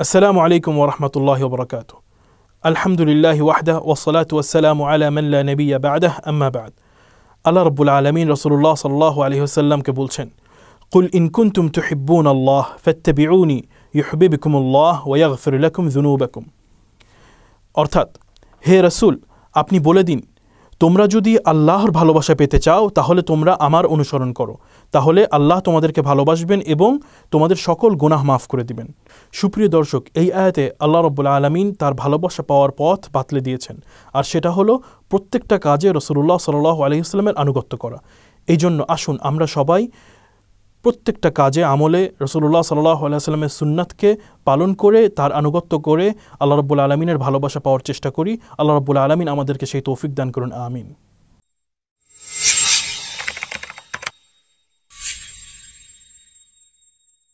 السلام عليكم ورحمة الله وبركاته الحمد لله وحده والصلاة والسلام على من لا نبي بعده أما بعد الله رب العالمين رسول الله صلى الله عليه وسلم كبولشن قل إن كنتم تحبون الله فاتبعوني يحببكم الله ويغفر لكم ذنوبكم أرتاد هي رسول أبني بولدين তোমরা যদি আল্লাহর ভালোবাসা পেতে চাও তাহলে তোমরা আমার অনুসরণ করো তাহলে আল্লাহ তোমাদেরকে ভালোবাসবেন এবং তোমাদের সকল গুনাহ মাফ করে দিবেন সুপ্রিয় দর্শক এই আয়াতে আল্লাহ রব্বুল আলমিন তার ভালোবাসা পাওয়ার পথ বাতলে দিয়েছেন আর সেটা হলো প্রত্যেকটা কাজে রসুল্লাহ সাল আলহিউসলামের আনুগত্য করা এই জন্য আসুন আমরা সবাই প্রত্যেকটা কাজে আমলে রসুল্লাহ সাল্লাহ আলাইস্লামের সুন্নাতকে পালন করে তার আনুগত্য করে আল্লাহ রবুল্লা আলমিনের ভালোবাসা পাওয়ার চেষ্টা করি আল্লাহ রবুল্লা আলমিন আমাদেরকে সেই তৌফিক দান করুন আমিন